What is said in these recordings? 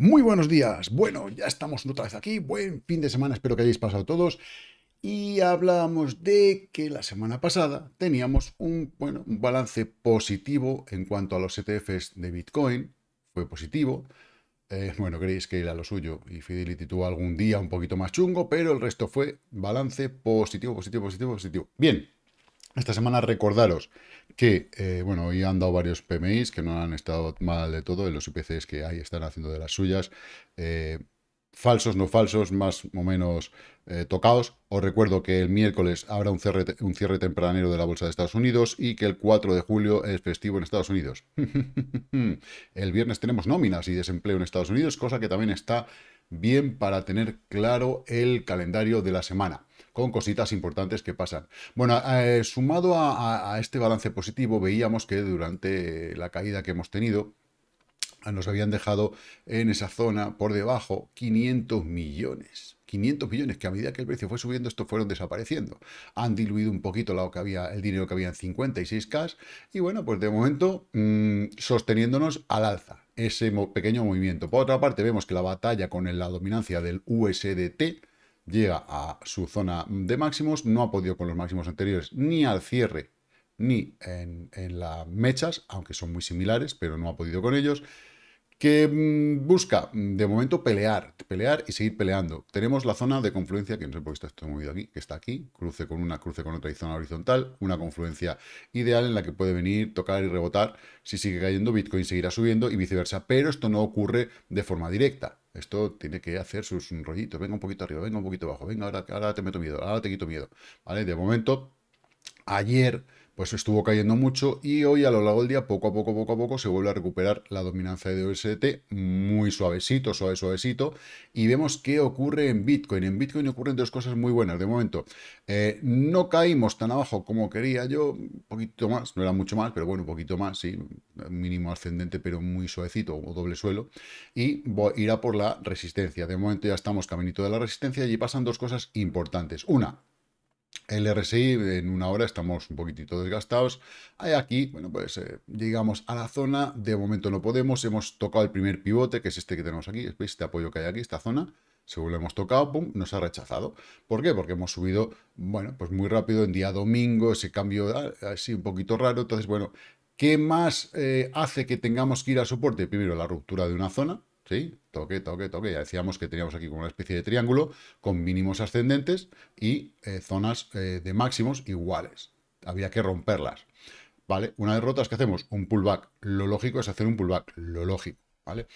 Muy buenos días. Bueno, ya estamos otra vez aquí. Buen fin de semana, espero que hayáis pasado todos. Y hablábamos de que la semana pasada teníamos un, bueno, un balance positivo en cuanto a los ETFs de Bitcoin. Fue positivo. Eh, bueno, creéis que era lo suyo y Fidelity tuvo algún día un poquito más chungo, pero el resto fue balance positivo, positivo, positivo, positivo. Bien, esta semana recordaros que, eh, bueno, hoy han dado varios PMIs que no han estado mal de todo, en los IPCs que ahí están haciendo de las suyas. Eh, falsos, no falsos, más o menos eh, tocados. Os recuerdo que el miércoles habrá un cierre, un cierre tempranero de la Bolsa de Estados Unidos y que el 4 de julio es festivo en Estados Unidos. el viernes tenemos nóminas y desempleo en Estados Unidos, cosa que también está bien para tener claro el calendario de la semana con cositas importantes que pasan. Bueno, eh, sumado a, este balance positivo, veíamos que durante la caída que hemos tenido, ah, nos habían dejado en esa zona por debajo 500 millones. 500 millones, que a medida que el precio fue subiendo, esto fueron desapareciendo. Han diluido un poquito que había, el dinero que había en 56K. Y bueno, pues de momento mm, sosteniéndonos al alza ese pequeño movimiento. Por otra parte, vemos que la batalla con la dominancia del USDT llega a su zona de máximos, no ha podido con los máximos anteriores ni al cierre ni en, las mechas, aunque son muy similares, pero no ha podido con ellos, que mm, busca mm, de momento pelear, pelear y seguir peleando. Tenemos la zona de confluencia, que no sé por qué está esto movido aquí, que está aquí, cruce con una, cruce con otra y zona horizontal, una confluencia ideal en la que puede venir, tocar y rebotar. Si sigue cayendo Bitcoin seguirá subiendo y viceversa, pero esto no ocurre de forma directa. Esto tiene que hacer sus rollitos. Venga un poquito arriba, venga un poquito abajo, venga, ahora, ahora te meto miedo, ahora te quito miedo. ¿Vale? De momento, ayer pues estuvo cayendo mucho y hoy a lo largo del día, poco a poco, poco a poco, se vuelve a recuperar la dominancia de OST muy suavecito, suave, suavecito. Y vemos qué ocurre en Bitcoin. En Bitcoin ocurren dos cosas muy buenas. De momento, eh, no caímos tan abajo como quería yo, un poquito más, no era mucho más, pero bueno, un poquito más, sí, mínimo ascendente, pero muy suavecito o doble suelo. Y irá por la resistencia. De momento ya estamos caminito de la resistencia y pasan dos cosas importantes. Una, el RSI en una hora estamos un poquitito desgastados. hay Aquí, bueno, pues eh, llegamos a la zona. De momento no podemos. Hemos tocado el primer pivote, que es este que tenemos aquí. este apoyo que hay aquí, esta zona? según lo hemos tocado, pum, nos ha rechazado. ¿Por qué? Porque hemos subido, bueno, pues muy rápido en día domingo, ese cambio ah, así un poquito raro. Entonces, bueno, ¿qué más eh, hace que tengamos que ir a soporte? Primero, la ruptura de una zona, ¿sí? Toque, toque, toque. Ya decíamos que teníamos aquí como una especie de triángulo con mínimos ascendentes y eh, zonas eh, de máximos iguales. Había que romperlas, ¿vale? Una las rotas, que hacemos? Un pullback. Lo lógico es hacer un pullback, lo lógico, ¿vale?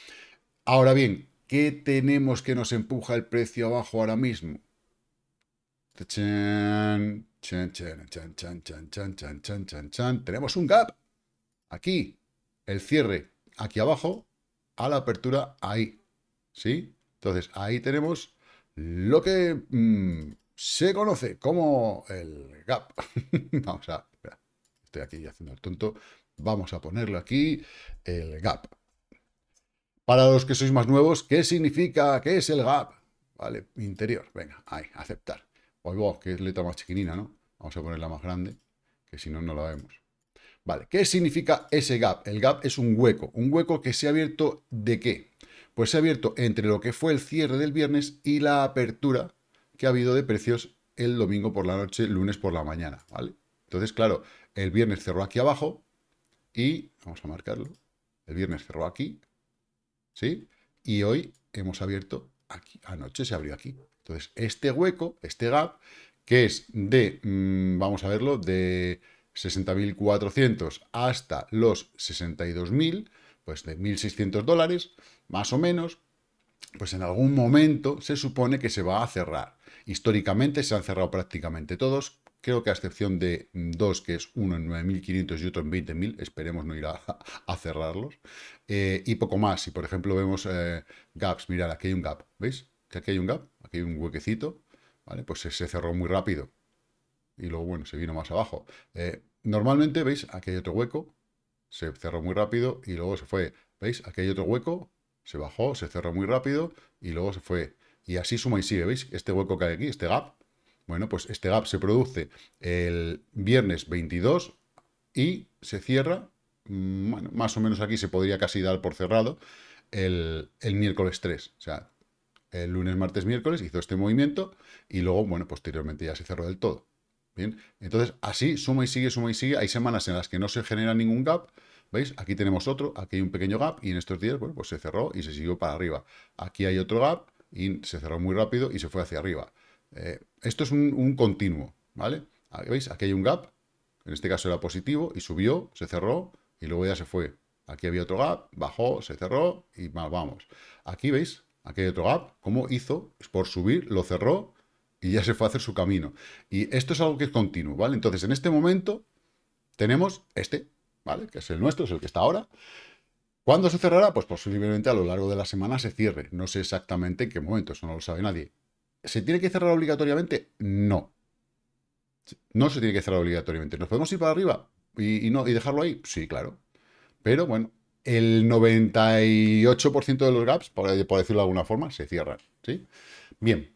Ahora bien, ¿qué tenemos que nos empuja el precio abajo ahora mismo? Chan, chan, chan, chan, chan, Tenemos un gap. Aquí, el cierre aquí abajo a la apertura ahí. ¿Sí? Entonces, ahí tenemos lo que mm, se conoce como el gap. Vamos a... estoy aquí haciendo el tonto. Vamos a ponerlo aquí, el gap. Para los que sois más nuevos, ¿qué significa? ¿Qué es el gap? Vale, interior. Venga, ahí, aceptar. Hoy vos, que es letra más chiquinina, ¿no? Vamos a ponerla más grande, que si no, no la vemos. ¿qué significa ese gap? El gap es un hueco, un hueco que se ha abierto de qué? Pues se ha abierto entre lo que fue el cierre del viernes y la apertura que ha habido de precios el domingo por la noche, lunes por la mañana, ¿vale? Entonces, claro, el viernes cerró aquí abajo y, vamos a marcarlo, el viernes cerró aquí, ¿sí? Y hoy hemos abierto aquí, anoche se abrió aquí. Entonces, este hueco, este gap, que es de, mm, vamos a verlo, de 60.400 hasta los 62.000, pues de 1.600 dólares, más o menos, pues en algún momento se supone que se va a cerrar. Históricamente se han cerrado prácticamente todos, creo que a excepción de dos, que es uno en 9.500 y otro en 20.000, esperemos no ir a, cerrarlos, eh, y poco más. Si, por ejemplo, vemos eh, gaps, mirad, aquí hay un gap, ¿veis? Que aquí hay un gap, aquí hay un huequecito, ¿vale? Pues se cerró muy rápido, y luego, bueno, se vino más abajo. Eh, normalmente, ¿veis? Aquí hay otro hueco, se cerró muy rápido y luego se fue. ¿Veis? Aquí hay otro hueco, se bajó, se cerró muy rápido y luego se fue. Y así suma y sigue, ¿veis? Este hueco que hay aquí, este gap. Bueno, pues este gap se produce el viernes 22 y se cierra, mm, más o menos aquí se podría casi dar por cerrado, el, el miércoles 3. O sea, el lunes, martes, miércoles hizo este movimiento y luego, bueno, posteriormente ya se cerró del todo. Bien, entonces así suma y sigue, suma y sigue. Hay semanas en las que no se genera ningún gap. ¿Veis? Aquí tenemos otro, aquí hay un pequeño gap y en estos días, bueno, pues se cerró y se siguió para arriba. Aquí hay otro gap y se cerró muy rápido y se fue hacia arriba. Eh, esto es un, continuo, ¿vale? ¿Veis? Aquí hay un gap, en este caso era positivo y subió, se cerró y luego ya se fue. Aquí había otro gap, bajó, se cerró y más vamos. Aquí, ¿veis? Aquí hay otro gap, ¿cómo hizo? Es Por subir, lo cerró y ya se fue a hacer su camino. Y esto es algo que es continuo, ¿vale? Entonces, en este momento tenemos este, ¿vale? Que es el nuestro, es el que está ahora. ¿Cuándo se cerrará? Pues posiblemente a lo largo de la semana se cierre. No sé exactamente en qué momento, eso no lo sabe nadie. ¿Se tiene que cerrar obligatoriamente? No. No se tiene que cerrar obligatoriamente. ¿Nos podemos ir para arriba y, no, y dejarlo ahí? Sí, claro. Pero bueno, el 98% de los gaps, por, por decirlo de alguna forma, se cierran. ¿sí? Bien,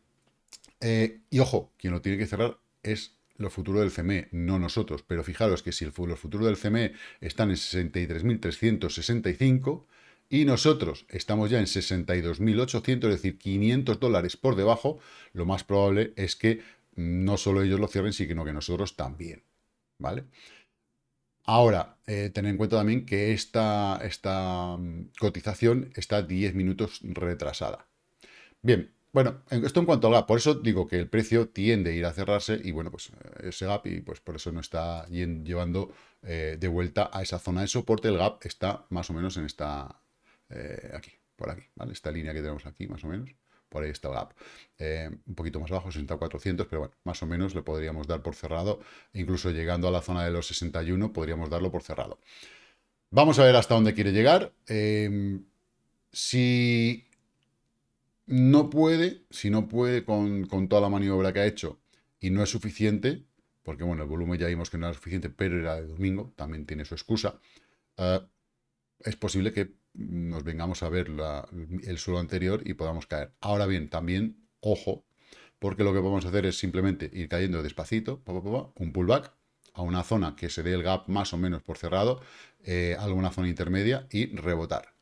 eh, y ojo, quien lo tiene que cerrar es los futuros del CME, no nosotros. Pero fijaros que si los futuros del CME están en 63.365 y nosotros estamos ya en 62.800, es decir, 500 dólares por debajo, lo más probable es que no solo ellos lo cierren, sino que nosotros también. ¿Vale? Ahora, eh, en cuenta también que esta, esta mm, cotización está 10 minutos retrasada. Bien, bueno, esto en cuanto al gap, por eso digo que el precio tiende a ir a cerrarse y bueno, pues eh, ese gap y pues por eso no está llevando eh, de vuelta a esa zona de soporte, el gap está más o menos en esta, eh, aquí, por aquí, ¿vale? Esta línea que tenemos aquí más o menos, por ahí está el gap. un poquito más bajo, 60-400, pero bueno, más o menos le podríamos dar por cerrado, incluso llegando a la zona de los 61 podríamos darlo por cerrado. Vamos a ver hasta dónde quiere llegar. Em, si no puede, si no puede con, toda la maniobra que ha hecho y no es suficiente, porque bueno, el volumen ya vimos que no era suficiente, pero era de domingo, también tiene su excusa, eh, es posible que nos vengamos a ver el suelo anterior y podamos caer. Ahora bien, también, ojo, porque lo que vamos a hacer es simplemente ir cayendo despacito, un pullback a una zona que se dé el gap más o menos por cerrado, eh, alguna zona intermedia y rebotar.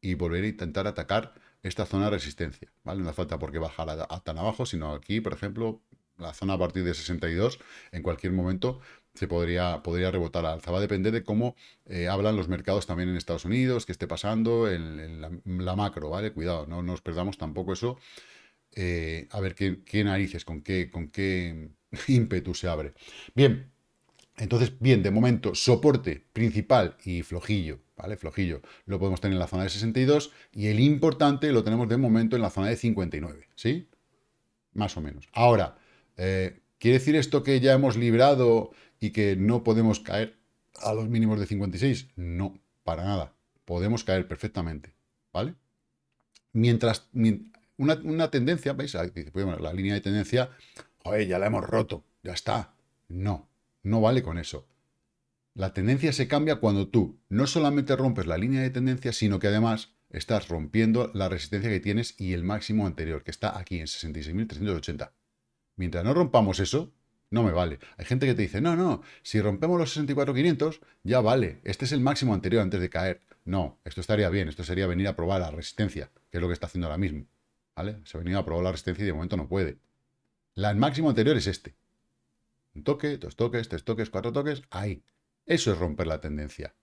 Y volver a intentar atacar esta zona de resistencia, ¿vale? No falta porque bajar tan abajo, sino aquí, por ejemplo, la zona a partir de 62, en cualquier momento se podría, podría rebotar al alza. Va a depender de cómo eh, hablan los mercados también en Estados Unidos, qué esté pasando, en, la, macro, ¿vale? Cuidado, no nos perdamos tampoco eso. Eh, a ver qué, qué, narices, con qué, con qué ímpetu se abre. Bien, entonces, bien, de momento, soporte principal y flojillo, ¿vale? Flojillo lo podemos tener en la zona de 62 y el importante lo tenemos de momento en la zona de 59, ¿sí? Más o menos. Ahora, eh, ¿quiere decir esto que ya hemos librado y que no podemos caer a los mínimos de 56? No, para nada. Podemos caer perfectamente, ¿vale? Mientras, una, tendencia, ¿veis? la línea de tendencia, joder, ya la hemos roto, ya está. No, no vale con eso. La tendencia se cambia cuando tú no solamente rompes la línea de tendencia, sino que además estás rompiendo la resistencia que tienes y el máximo anterior, que está aquí en 66.380. Mientras no rompamos eso, no me vale. Hay gente que te dice, no, no, si rompemos los 64.500, ya vale. Este es el máximo anterior antes de caer. No, esto estaría bien. Esto sería venir a probar la resistencia, que es lo que está haciendo ahora mismo. ¿Vale? Se ha venido a probar la resistencia y de momento no puede. La, el máximo anterior es este. Un toque, dos toques, tres toques, cuatro toques, ahí. Eso es romper la tendencia.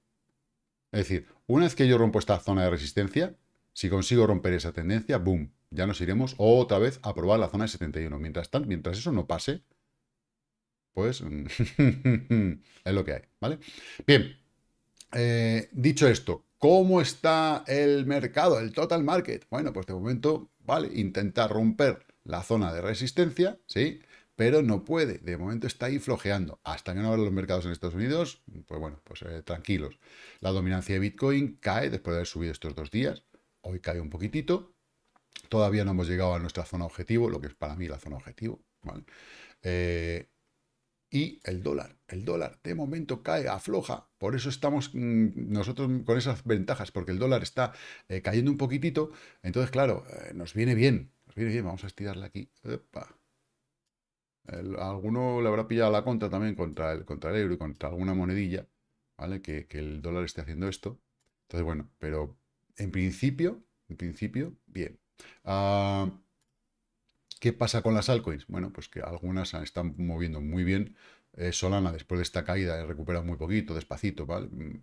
Es decir, una vez que yo rompo esta zona de resistencia, si consigo romper esa tendencia, boom, ya nos iremos otra vez a probar la zona de 71. Mientras, tanto, mientras eso no pase, pues es lo que hay, ¿vale? Bien, eh, dicho esto, ¿cómo está el mercado, el total market? Bueno, pues de momento, vale, Intentar romper la zona de resistencia, ¿sí? pero no puede. De momento está ahí flojeando. Hasta que no abran los mercados en Estados Unidos, pues bueno, pues eh, tranquilos. La dominancia de Bitcoin cae después de haber subido estos dos días. Hoy cae un poquitito. Todavía no hemos llegado a nuestra zona objetivo, lo que es para mí la zona objetivo. Eh, y el dólar. El dólar de momento cae, afloja. Por eso estamos mm, nosotros con esas ventajas, porque el dólar está eh, cayendo un poquitito. Entonces, claro, nos viene bien. Nos viene bien. Vamos a estirarla aquí. Opa alguno le habrá pillado la contra también contra el, contra euro y contra alguna monedilla, ¿vale? Que, el dólar esté haciendo esto. Entonces, bueno, pero en principio, en principio, bien. Ah, ¿Qué pasa con las altcoins? Bueno, pues que algunas están moviendo muy bien. Eh, Solana, después de esta caída, recuperado muy poquito, despacito, ¿vale? Mm,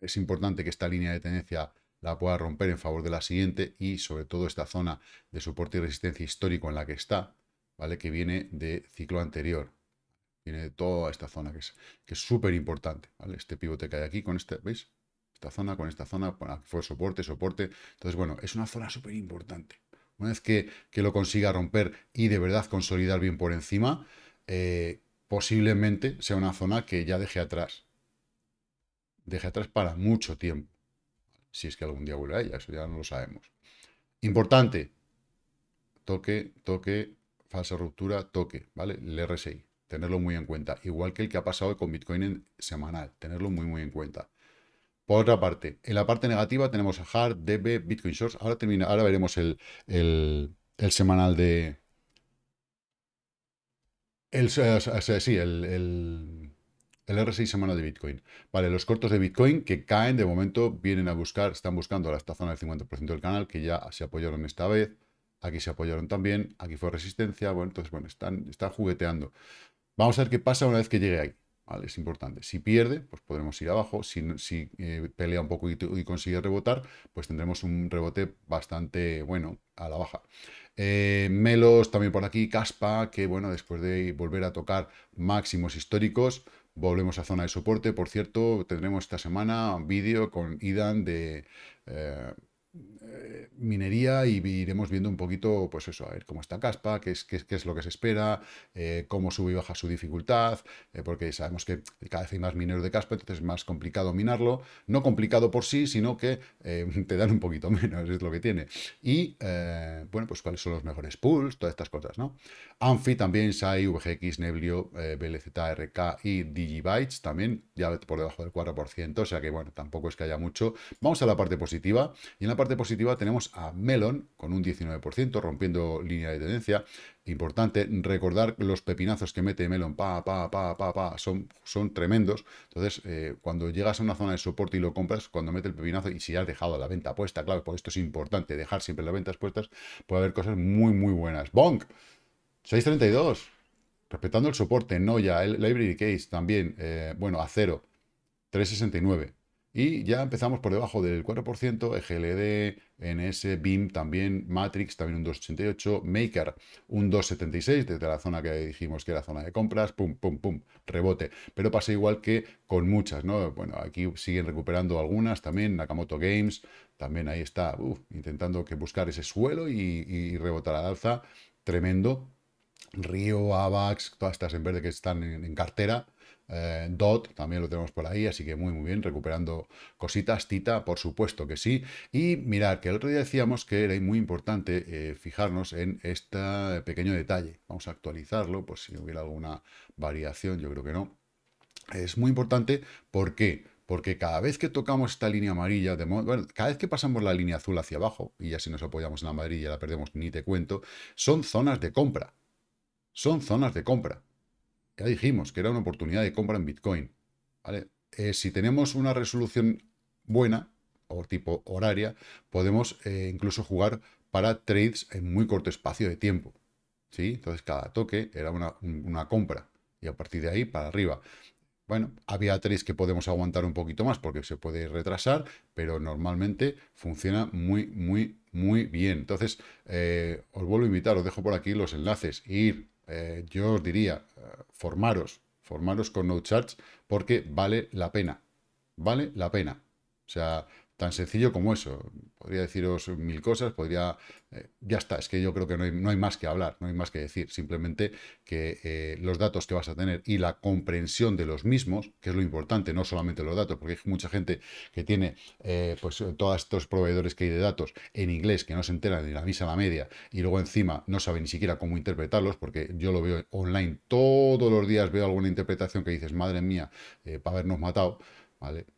es importante que esta línea de tendencia la pueda romper en favor de la siguiente y sobre todo esta zona de soporte y resistencia histórico en la que está, ¿vale? Que viene de ciclo anterior. Viene de toda esta zona que es que súper importante, Este pivote que hay aquí con este, ¿veis? Esta zona con esta zona, fue soporte, soporte. Entonces, bueno, es una zona súper importante. Una vez que, lo consiga romper y de verdad consolidar bien por encima, eh, posiblemente sea una zona que ya deje atrás. Deje atrás para mucho tiempo. Si es que algún día vuelve a ella, eso ya no lo sabemos. Importante, toque, toque, falsa ruptura, toque, ¿vale? El RSI, tenerlo muy en cuenta. Igual que el que ha pasado con Bitcoin en semanal, tenerlo muy, muy en cuenta. Por otra parte, en la parte negativa tenemos a Hard, DB, Bitcoin Source. Ahora, termina, ahora veremos el, el, semanal de... El, el, el RSI semanal de Bitcoin. Vale, los cortos de Bitcoin que caen, de momento vienen a buscar, están buscando a esta zona del 50% del canal, que ya se apoyaron esta vez aquí se apoyaron también, aquí fue resistencia, bueno, entonces, bueno, están, están jugueteando. Vamos a ver qué pasa una vez que llegue ahí, ¿vale? Es importante. Si pierde, pues podremos ir abajo, si, eh, pelea un poco y, consigue rebotar, pues tendremos un rebote bastante bueno a la baja. Eh, Melos también por aquí, Caspa, que bueno, después de volver a tocar máximos históricos, Volvemos a zona de soporte. Por cierto, tendremos esta semana un vídeo con Idan de eh, minería y iremos viendo un poquito, pues eso, a ver cómo está Caspa, qué es, qué, es lo que se espera, eh, cómo sube y baja su dificultad, eh, porque sabemos que cada vez hay más mineros de Caspa, entonces es más complicado minarlo. No complicado por sí, sino que eh, te dan un poquito menos, es lo que tiene. Y, bueno, pues cuáles son los mejores pools, todas estas cosas, ¿no? Anfi también, SAI, VGX, Neblio, BLZRK y Digibytes también, ya por debajo del 4%, o sea que, bueno, tampoco es que haya mucho. Vamos a la parte positiva. Y en la parte positiva tenemos a Melon con un 19%, rompiendo línea de tendencia. Importante recordar los pepinazos que mete Melon, pa, pa, pa, pa, son, son tremendos. Entonces, eh, cuando llegas a una zona de soporte y lo compras, cuando mete el pepinazo y si has dejado la venta puesta, claro, por esto es importante dejar siempre las ventas puestas, puede haber cosas muy, muy buenas. ¡Bonk! 632, respetando el soporte, no ya el Library Case también, eh, bueno, a cero, 369. Y ya empezamos por debajo del 4%, EGLD, NS, BIM también, Matrix también un 2,88, Maker un 2,76, desde la zona que dijimos que era zona de compras, pum, pum, pum, rebote. Pero pasa igual que con muchas, ¿no? Bueno, aquí siguen recuperando algunas también, Nakamoto Games, también ahí está, intentando que buscar ese suelo y, y rebotar al alza, tremendo. Río, AVAX, todas estas en verde que están en cartera, eh, Dot también lo tenemos por ahí, así que muy muy bien, recuperando cositas, Tita, por supuesto que sí. Y mirar que el otro día decíamos que era muy importante eh, fijarnos en este pequeño detalle. Vamos a actualizarlo, pues si hubiera alguna variación, yo creo que no. Es muy importante porque... Porque cada vez que tocamos esta línea amarilla, de bueno, cada vez que pasamos la línea azul hacia abajo, y ya si nos apoyamos en la amarilla la perdemos, ni te cuento, son zonas de compra. Son zonas de compra. Ya dijimos que era una oportunidad de compra en Bitcoin. Eh, si tenemos una resolución buena o tipo horaria, podemos eh, incluso jugar para trades en muy corto espacio de tiempo. ¿sí? Entonces cada toque era una, compra y a partir de ahí para arriba. Bueno, había trades que podemos aguantar un poquito más porque se puede retrasar, pero normalmente funciona muy, muy, muy bien. Entonces, eh, os vuelvo a invitar, os dejo por aquí los enlaces. Ir eh, yo os diría, eh, formaros, formaros con no porque vale la pena, vale la pena. O sea, Tan sencillo como eso. Podría deciros mil cosas, podría... Eh, ya está, es que yo creo que no hay, más que hablar, no hay más que decir. Simplemente que eh, los datos que vas a tener y la comprensión de los mismos, que es lo importante, no solamente los datos, porque hay mucha gente que tiene eh, pues todos estos proveedores que hay de datos en inglés, que no se enteran ni la misa la media, y luego encima no sabe ni siquiera cómo interpretarlos, porque yo lo veo online todos los días, veo alguna interpretación que dices, madre mía, para habernos matado.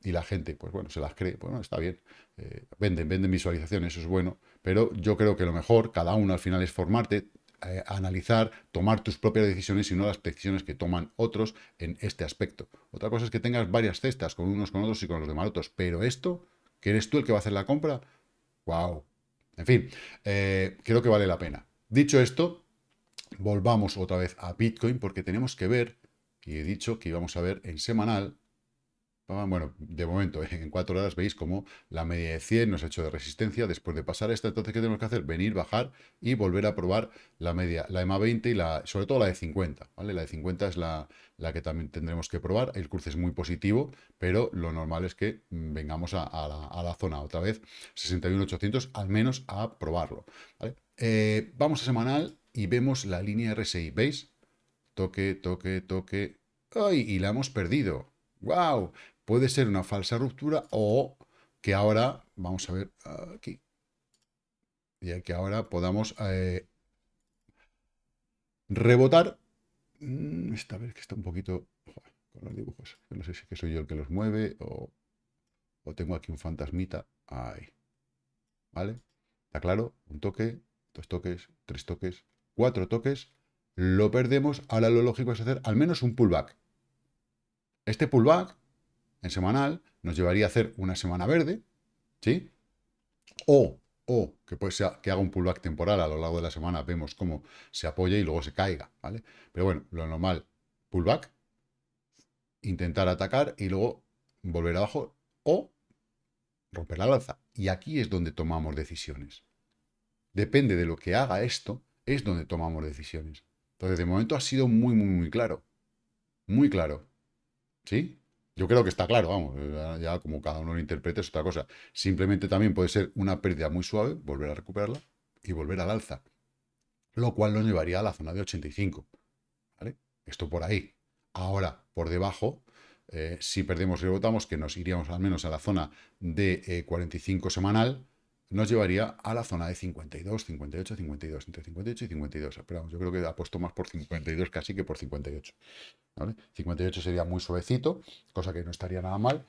Y la gente, pues bueno, se las cree, bueno, pues está bien, eh, venden, venden visualizaciones, eso es bueno, pero yo creo que lo mejor, cada uno al final es formarte, eh, analizar, tomar tus propias decisiones y no las decisiones que toman otros en este aspecto. Otra cosa es que tengas varias cestas con unos, con otros y con los demás otros, pero esto, que eres tú el que va a hacer la compra, wow. En fin, eh, creo que vale la pena. Dicho esto, volvamos otra vez a Bitcoin porque tenemos que ver, y he dicho que íbamos a ver en semanal, Ah, bueno, de momento, eh, en cuatro horas veis como la media de 100 nos ha hecho de resistencia. Después de pasar esta, entonces, ¿qué tenemos que hacer? Venir, bajar y volver a probar la media, la EMA 20 y la, sobre todo la de 50, ¿vale? La de 50 es la, que también tendremos que probar. El cruce es muy positivo, pero lo normal es que mm, vengamos a, la, zona otra vez, 61.800, al menos a probarlo, eh, vamos a semanal y vemos la línea RSI, ¿veis? Toque, toque, toque. ¡Ay! Y la hemos perdido. ¡Wow! puede ser una falsa ruptura o que ahora, vamos a ver ah, aquí, ya que ahora podamos eh, rebotar. Mm, esta vez que está un poquito con los dibujos. No sé si soy yo el que los mueve o, o tengo aquí un fantasmita. Ahí. ¿Vale? ¿Está claro? Un toque, dos toques, tres toques, cuatro toques. Lo perdemos. Ahora lo lógico es hacer al menos un pullback. Este pullback en semanal, nos llevaría a hacer una semana verde, ¿sí? O, o que, pues sea, que haga un pullback temporal a lo largo de la semana, vemos cómo se apoya y luego se caiga, ¿vale? Pero bueno, lo normal, pullback, intentar atacar y luego volver abajo o romper la lanza. Y aquí es donde tomamos decisiones. Depende de lo que haga esto, es donde tomamos decisiones. Entonces, de momento ha sido muy, muy, muy claro. Muy claro. ¿Sí? Yo creo que está claro, vamos, ya, como cada uno lo interprete es otra cosa. Simplemente también puede ser una pérdida muy suave, volver a recuperarla y volver al alza, lo cual nos llevaría a la zona de 85. ¿vale? Esto por ahí. Ahora, por debajo, eh, si perdemos y rebotamos, que nos iríamos al menos a la zona de 45 eh, semanal, nos llevaría a la zona de 52, 58, 52, entre 58 y 52. Pero yo creo que puesto más por 52 casi que por 58. 58 sería muy suavecito, cosa que no estaría nada mal,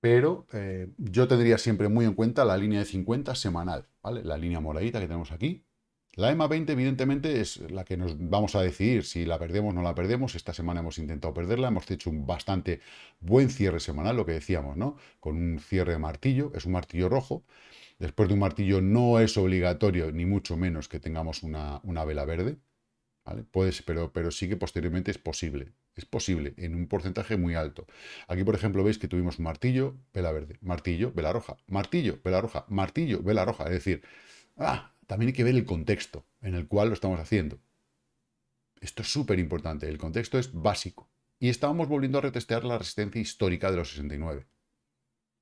pero eh, yo tendría siempre muy en cuenta la línea de 50 semanal, ¿vale? La línea moradita que tenemos aquí. La EMA 20, evidentemente, es la que nos vamos a decidir si la perdemos o no la perdemos. Esta semana hemos intentado perderla, hemos hecho un bastante buen cierre semanal, lo que decíamos, ¿no? Con un cierre de martillo, es un martillo rojo, Después de un martillo no es obligatorio, ni mucho menos, que tengamos una, vela verde. Puedes, pero, pero sí que posteriormente es posible. Es posible, en un porcentaje muy alto. Aquí, por ejemplo, veis que tuvimos martillo, vela verde, martillo, vela roja, martillo, vela roja, martillo, vela roja. Es decir, ah, también hay que ver el contexto en el cual lo estamos haciendo. Esto es súper importante. El contexto es básico. Y estábamos volviendo a retestear la resistencia histórica de los 69.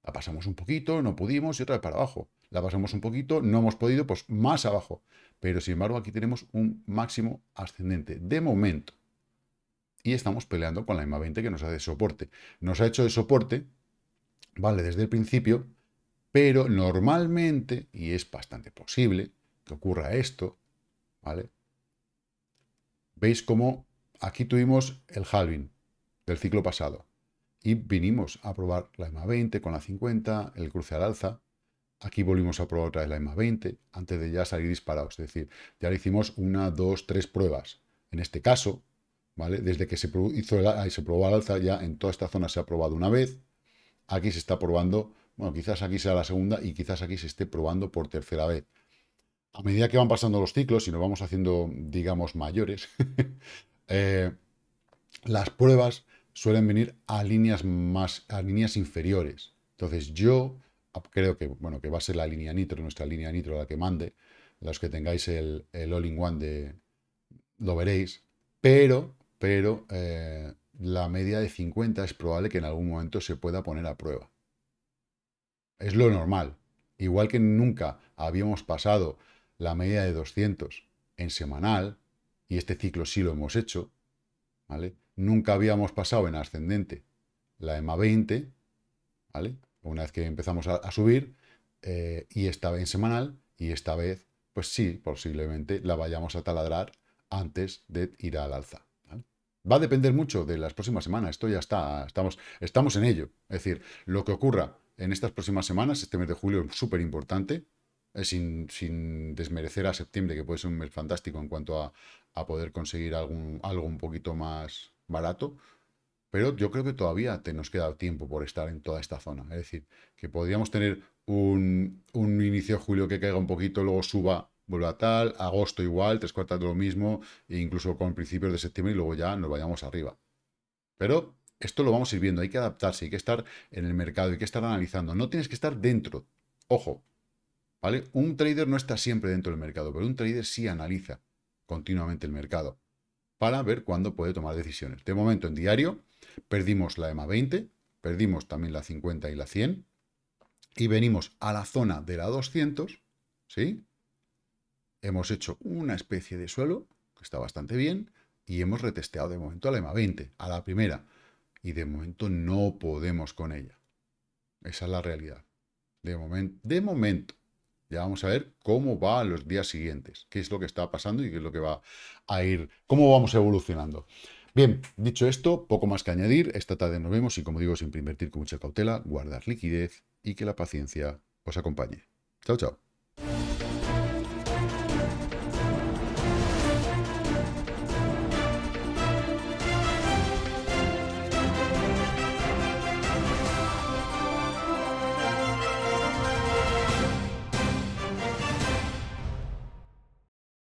La pasamos un poquito, no pudimos y otra vez para abajo. La pasamos un poquito, no hemos podido, pues más abajo. Pero sin embargo aquí tenemos un máximo ascendente de momento. Y estamos peleando con la m 20 que nos hace soporte. Nos ha hecho de soporte, ¿vale? Desde el principio, pero normalmente, y es bastante posible que ocurra esto, ¿vale? Veis cómo aquí tuvimos el halving del ciclo pasado y vinimos a probar la EMA 20 con la 50, el cruce al alza. Aquí volvimos a probar otra vez la EMA 20 antes de ya salir disparados. Es decir, ya le hicimos una, dos, tres pruebas. En este caso, ¿vale? Desde que se, hizo el, se probó al alza, ya en toda esta zona se ha probado una vez. Aquí se está probando, bueno, quizás aquí sea la segunda y quizás aquí se esté probando por tercera vez. A medida que van pasando los ciclos y nos vamos haciendo, digamos, mayores, eh, las pruebas suelen venir a líneas más, a líneas inferiores. Entonces yo creo que, bueno, que va a ser la línea nitro, nuestra línea nitro la que mande, los que tengáis el, all-in-one de, lo veréis, pero, pero eh, la media de 50 es probable que en algún momento se pueda poner a prueba. Es lo normal. Igual que nunca habíamos pasado la media de 200 en semanal, y este ciclo sí lo hemos hecho, Nunca habíamos pasado en ascendente la EMA 20, Una vez que empezamos a, subir, eh, y estaba en semanal, y esta vez, pues sí, posiblemente la vayamos a taladrar antes de ir al alza. Va a depender mucho de las próximas semanas, esto ya está, estamos, estamos en ello. Es decir, lo que ocurra en estas próximas semanas, este mes de julio es súper importante, eh, sin, desmerecer a septiembre, que puede ser un mes fantástico en cuanto a, poder conseguir algún, algo un poquito más barato, pero yo creo que todavía te nos queda tiempo por estar en toda esta zona. Es decir, que podríamos tener un, inicio de julio que caiga un poquito, luego suba, vuelva a tal, agosto igual, tres cuartas de lo mismo, e incluso con principios de septiembre y luego ya nos vayamos arriba. Pero esto lo vamos a ir viendo, hay que adaptarse, hay que estar en el mercado, hay que estar analizando. No tienes que estar dentro. Ojo, un trader no está siempre dentro del mercado, pero un trader sí analiza continuamente el mercado para ver cuándo puede tomar decisiones. De momento, en diario, perdimos la EMA 20, perdimos también la 50 y la 100, y venimos a la zona de la 200, ¿sí? Hemos hecho una especie de suelo, que está bastante bien, y hemos retesteado de momento a la EMA 20, a la primera, y de momento no podemos con ella. Esa es la realidad. De, momento, de momento, ya vamos a ver cómo va los días siguientes, qué es lo que está pasando y qué es lo que va a ir, cómo vamos evolucionando. Bien, dicho esto, poco más que añadir. Esta tarde nos vemos y, como digo, siempre invertir con mucha cautela, guardar liquidez y que la paciencia os acompañe. Chao, chao.